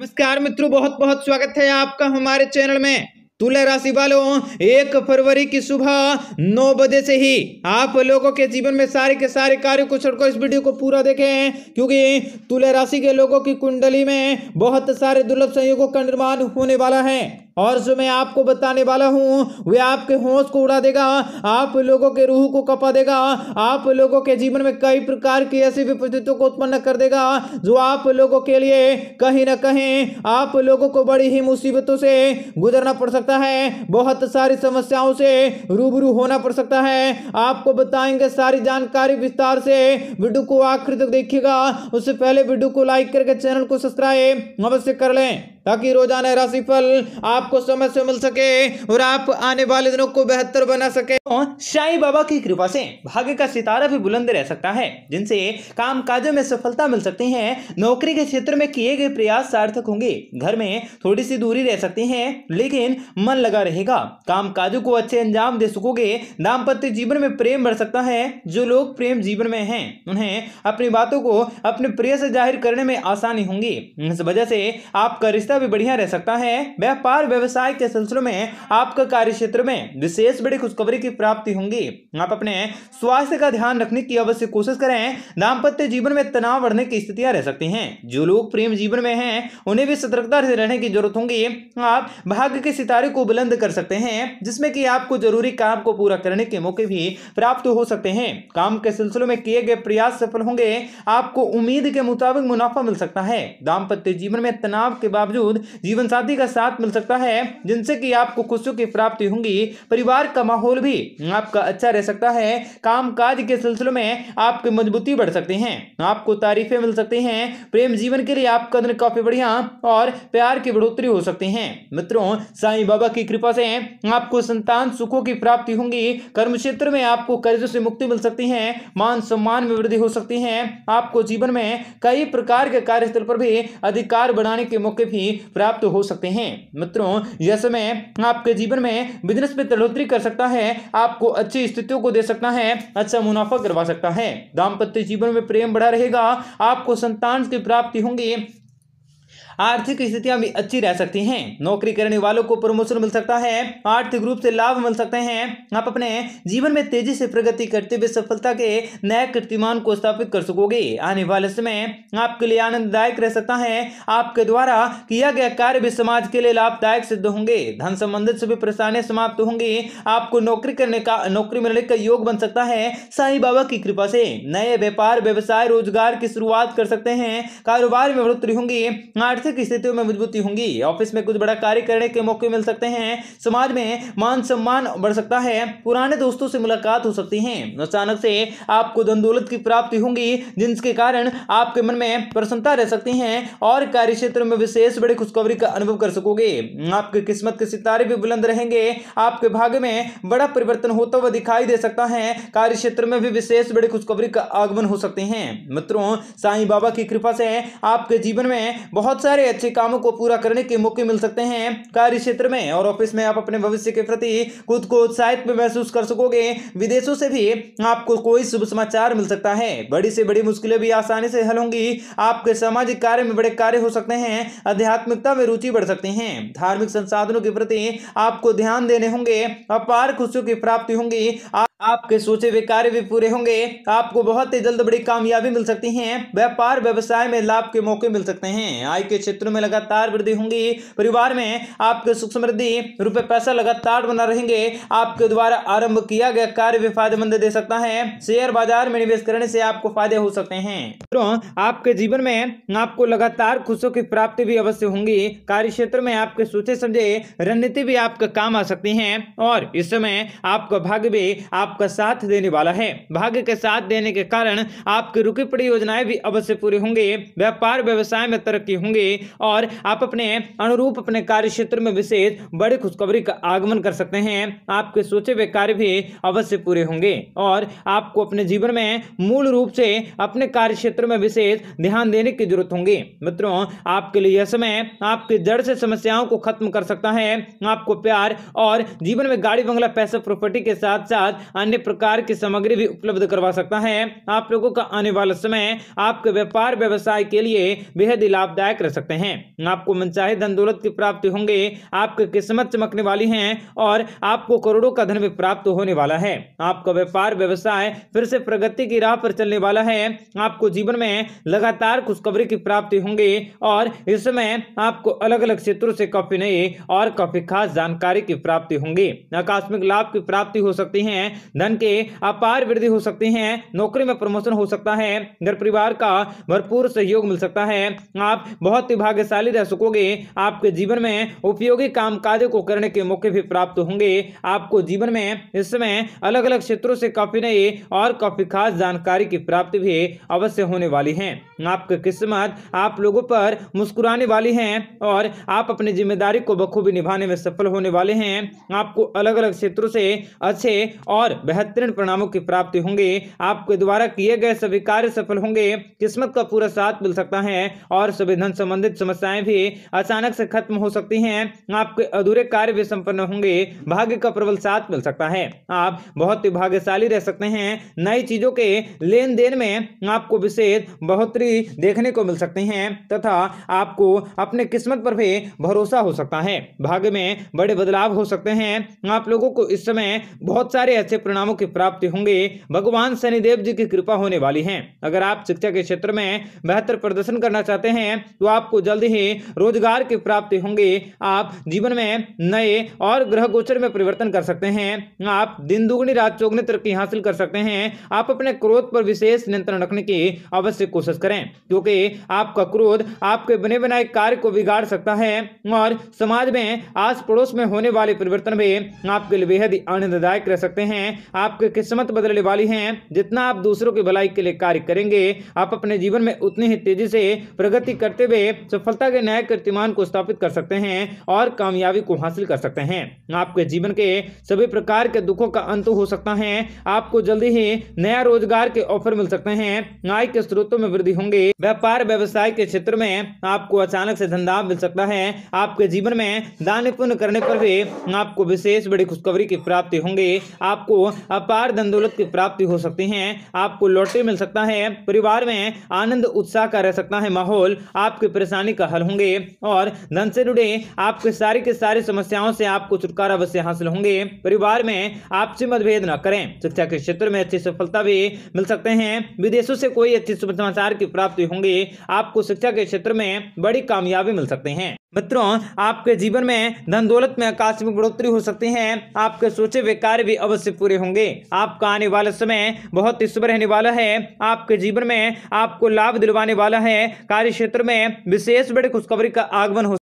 नमस्कार मित्रों बहुत बहुत स्वागत है आपका हमारे चैनल में तुला राशि वालों एक फरवरी की सुबह नौ बजे से ही आप लोगों के जीवन में सारे के सारे कार्य कुछ को इस वीडियो को पूरा देखें क्योंकि तुला राशि के लोगों की कुंडली में बहुत सारे दुर्लभ संयोगों का निर्माण होने वाला है और जो मैं आपको बताने वाला हूँ वे आपके होश को उड़ा देगा आप लोगों के रूह को कपा देगा आप लोगों के जीवन में कई प्रकार की ऐसी विपरीतों को उत्पन्न कर देगा जो आप लोगों के लिए कहीं ना कहीं आप लोगों को बड़ी ही मुसीबतों से गुजरना पड़ सकता है बहुत सारी समस्याओं से रूबरू होना पड़ सकता है आपको बताएंगे सारी जानकारी विस्तार से वीडियो को आखिर तक देखिएगा उससे पहले वीडियो को लाइक करके चैनल को सब्सक्राइब अवश्य कर लें ताकि रोजाना राशिफल आपको समय से मिल सके और आप आने वाले दिनों को बेहतर बना सके शाही बाबा की कृपा से भाग्य का सितारा भी बुलंद रह सकता है जिनसे काम काजों में सफलता मिल सकती है नौकरी के क्षेत्र में किए गए प्रयास सार्थक होंगे घर में थोड़ी सी दूरी रह सकती है लेकिन मन लगा रहेगा काम काजों को अच्छे अंजाम दे सकोगे दाम्पत्य जीवन में प्रेम बढ़ सकता है जो लोग प्रेम जीवन में हैं उन्हें अपनी बातों को अपने प्रिय से जाहिर करने में आसानी होंगी इस वजह से आपका रिश्ता भी बढ़िया रह सकता है व्यापार व्यवसाय के सिलसिले में आपका कार्य क्षेत्र में विशेष बड़ी खुशखबरी की प्राप्ति होंगी आप अपने स्वास्थ्य का ध्यान रखने की अवश्य कोशिश करें दाम्पत्य जीवन में तनाव बढ़ने की स्थितियां रह सकती हैं जो लोग प्रेम जीवन में हैं उन्हें भी सतर्कता से रहने की जरूरत होगी आप भाग्य के सितारे को बुलंद कर सकते हैं जिसमें कि आपको जरूरी काम को पूरा करने के मौके भी प्राप्त हो सकते हैं काम के सिलसिले में किए गए प्रयास सफल होंगे आपको उम्मीद के मुताबिक मुनाफा मिल सकता है दाम्पत्य जीवन में तनाव के बावजूद बावजूद जीवन साथी का साथ मिल सकता है जिनसे कि आपको खुशियों की प्राप्ति होंगी परिवार का माहौल भी आपका अच्छा रह सकता है काम काज के सिलसिले में आपकी मजबूती बढ़ सकती है आपको तारीफें मिल सकती हैं प्रेम जीवन के लिए आपका दिन काफी बढ़िया और प्यार की बढ़ोतरी हो सकती है मित्रों साई बाबा की कृपा से आपको संतान सुखों की प्राप्ति होंगी कर्म क्षेत्र में आपको कर्जों से मुक्ति मिल सकती है मान सम्मान में वृद्धि हो सकती है आपको जीवन में कई प्रकार के कार्यस्थल पर भी अधिकार बढ़ाने के मौके भी भी प्राप्त हो सकते हैं मित्रों यह समय आपके जीवन में बिजनेस में बढ़ोतरी कर सकता है आपको अच्छी स्थितियों को दे सकता है अच्छा मुनाफा करवा सकता है दाम्पत्य जीवन में प्रेम बढ़ा रहेगा आपको संतान की प्राप्ति होंगी आर्थिक स्थितियां भी अच्छी रह सकती हैं नौकरी करने वालों को प्रमोशन मिल सकता है आर्थिक रूप से लाभ मिल सकते हैं आप अपने जीवन में तेजी से प्रगति करते हुए सफलता के नए कीर्तिमान को स्थापित कर सकोगे आने वाले समय आपके लिए आनंददायक रह सकता है आपके द्वारा किया गया कार्य भी समाज के लिए लाभदायक सिद्ध होंगे धन संबंधित सभी परेशानियां समाप्त होंगी आपको नौकरी करने का नौकरी मिलने का योग बन सकता है साई बाबा की कृपा से नए व्यापार व्यवसाय रोजगार की शुरुआत कर सकते हैं कारोबार में बढ़ोतरी होंगी आर्थिक आर्थिक स्थितियों में मजबूती होंगी ऑफिस में कुछ बड़ा कार्य करने के मौके मिल सकते हैं समाज में मान सम्मान बढ़ सकता है पुराने दोस्तों से मुलाकात हो सकती है अचानक से आपको धन दौलत की प्राप्ति होंगी जिनके कारण आपके मन में प्रसन्नता रह सकती है और कार्य क्षेत्र में विशेष बड़ी खुशखबरी का अनुभव कर सकोगे आपकी किस्मत के सितारे भी बुलंद रहेंगे आपके भाग्य में बड़ा परिवर्तन होता हुआ दिखाई दे सकता है कार्य क्षेत्र में भी विशेष बड़ी खुशखबरी का आगमन हो सकते हैं मित्रों साईं बाबा की कृपा से आपके जीवन में बहुत सारे सारे अच्छे कामों को पूरा करने के मौके मिल सकते हैं कार्य क्षेत्र में और ऑफिस में आप अपने भविष्य के प्रति खुद को उत्साहित महसूस कर सकोगे विदेशों से भी आपको कोई शुभ समाचार मिल सकता है बड़ी से बड़ी मुश्किलें भी आसानी से हल होंगी आपके सामाजिक कार्य में बड़े कार्य हो सकते हैं अध्यात्मिकता में रुचि बढ़ सकती है धार्मिक संसाधनों के प्रति आपको ध्यान देने होंगे अपार खुशियों की प्राप्ति होंगी आपके सोचे हुए कार्य भी पूरे होंगे आपको बहुत ही जल्द बड़ी कामयाबी मिल सकती है व्यापार व्यवसाय में लाभ के मौके मिल सकते हैं आय के क्षेत्र में लगातार वृद्धि होंगी परिवार में आपके सुख समृद्धि रुपए पैसा लगातार बना रहेंगे आपके द्वारा आरंभ किया गया कार्य भी फायदेमंद दे सकता है शेयर बाजार में निवेश करने से आपको फायदे हो सकते हैं तो आपके जीवन में आपको लगातार खुशों की प्राप्ति भी अवश्य होंगी कार्य क्षेत्र में आपके सोचे समझे रणनीति भी आपका काम आ सकती है और इस समय आपका भाग्य भी आप आपका साथ देने वाला है भाग्य के साथ देने के कारण आपकी रुकी पड़ी योजनाएं भी अवश्य पूरी होंगे व्यापार व्यवसाय में तरक्की होंगे और आप अपने अनुरूप अपने कार्य क्षेत्र में विशेष बड़ी खुशखबरी का आगमन कर सकते हैं आपके सोचे हुए कार्य भी अवश्य पूरे होंगे और आपको अपने जीवन में मूल रूप से अपने कार्य क्षेत्र में विशेष ध्यान देने की जरूरत होगी मित्रों आपके लिए यह समय आपके जड़ से समस्याओं को खत्म कर सकता है आपको प्यार और जीवन में गाड़ी बंगला पैसा प्रॉपर्टी के साथ साथ अन्य प्रकार की सामग्री भी उपलब्ध करवा सकता है आप लोगों का आने वाला समय आपके व्यापार व्यवसाय के लिए बेहद लाभदायक रह सकते हैं आपको मनचाहे धन दौलत की प्राप्ति होंगे आपकी किस्मत चमकने वाली है और आपको करोड़ों का धन भी प्राप्त होने वाला है आपका व्यापार व्यवसाय फिर से प्रगति की राह पर चलने वाला है आपको जीवन में लगातार खुशखबरी की प्राप्ति होंगी और इसमें आपको अलग अलग क्षेत्रों से काफी नई और काफी खास जानकारी की प्राप्ति होंगी आकस्मिक लाभ की प्राप्ति हो सकती है धन के अपार वृद्धि हो सकती है नौकरी में प्रमोशन हो सकता है घर परिवार का भरपूर सहयोग मिल सकता है आप बहुत ही भाग्यशाली रह सकोगे आपके जीवन में उपयोगी काम कार्यों को करने के मौके भी प्राप्त होंगे आपको जीवन में इस समय अलग अलग क्षेत्रों से काफी नए और काफी खास जानकारी की प्राप्ति भी अवश्य होने वाली है आपकी किस्मत आप लोगों पर मुस्कुराने वाली है और आप अपनी जिम्मेदारी को बखूबी निभाने में सफल होने वाले हैं आपको अलग अलग क्षेत्रों से अच्छे और बेहतरीन परिणामों की प्राप्ति होंगे आपके द्वारा किए गए सभी कार्य सफल होंगे किस्मत का पूरा साथ मिल सकता है और सभी धन संबंधित समस्याएं भी अचानक से खत्म हो सकती हैं आपके अधूरे कार्य भी संपन्न होंगे भाग्य का प्रबल साथ मिल सकता है आप बहुत ही भाग्यशाली रह सकते हैं नई चीजों के लेन देन में आपको विशेष बढ़ोतरी देखने को मिल सकती है तथा आपको अपने किस्मत पर भी भरोसा हो सकता है भाग्य में बड़े बदलाव हो सकते हैं आप लोगों को इस समय बहुत सारे अच्छे परिणामों की प्राप्ति होंगी भगवान शनिदेव जी की कृपा होने वाली है अगर आप शिक्षा के क्षेत्र में बेहतर प्रदर्शन करना चाहते हैं तो आपको जल्द ही रोजगार की प्राप्ति होंगी आप जीवन में नए और ग्रह गोचर में परिवर्तन कर सकते हैं आप दिन दुगनी रात चौगनी तरक्की हासिल कर सकते हैं आप अपने क्रोध पर विशेष नियंत्रण रखने की अवश्य कोशिश करें क्योंकि आपका क्रोध आपके बने बनाए कार्य को बिगाड़ सकता है और समाज में आस पड़ोस में होने वाले परिवर्तन भी आपके लिए बेहद आनंददायक रह सकते हैं हैं आपकी किस्मत बदलने वाली हैं जितना आप दूसरों की भलाई के लिए कार्य करेंगे आप अपने जीवन में उतनी ही तेजी से प्रगति करते हुए सफलता के नए कीर्तिमान को स्थापित कर सकते हैं और कामयाबी को हासिल कर सकते हैं आपके जीवन के सभी प्रकार के दुखों का अंत हो सकता है आपको जल्दी ही नया रोजगार के ऑफर मिल सकते हैं आय के स्रोतों में वृद्धि होंगे व्यापार व्यवसाय के क्षेत्र में आपको अचानक से धंधा मिल सकता है आपके जीवन में दान पुण्य करने पर भी आपको विशेष बड़ी खुशखबरी की प्राप्ति होंगे आपको अपार धन दौलत की प्राप्ति हो सकती है आपको लॉटरी मिल सकता है परिवार में आनंद उत्साह का रह सकता है माहौल आपकी परेशानी का हल होंगे और धन से जुड़े आपके सारी के सारी समस्याओं से आपको छुटकारा अवश्य हासिल होंगे परिवार में आपसे मतभेद न करें शिक्षा के क्षेत्र में अच्छी सफलता भी मिल सकते हैं विदेशों से कोई अच्छे समाचार की प्राप्ति होंगे आपको शिक्षा के क्षेत्र में बड़ी कामयाबी मिल सकते हैं मित्रों आपके जीवन में धन दौलत में आकस्मिक बढ़ोतरी हो सकती है आपके सोचे हुए कार्य भी अवश्य पूरे पूरे होंगे आपका आने वाला समय बहुत शुभ रहने वाला है आपके जीवन में आपको लाभ दिलवाने वाला है कार्य क्षेत्र में विशेष बड़े खुशखबरी का आगमन हो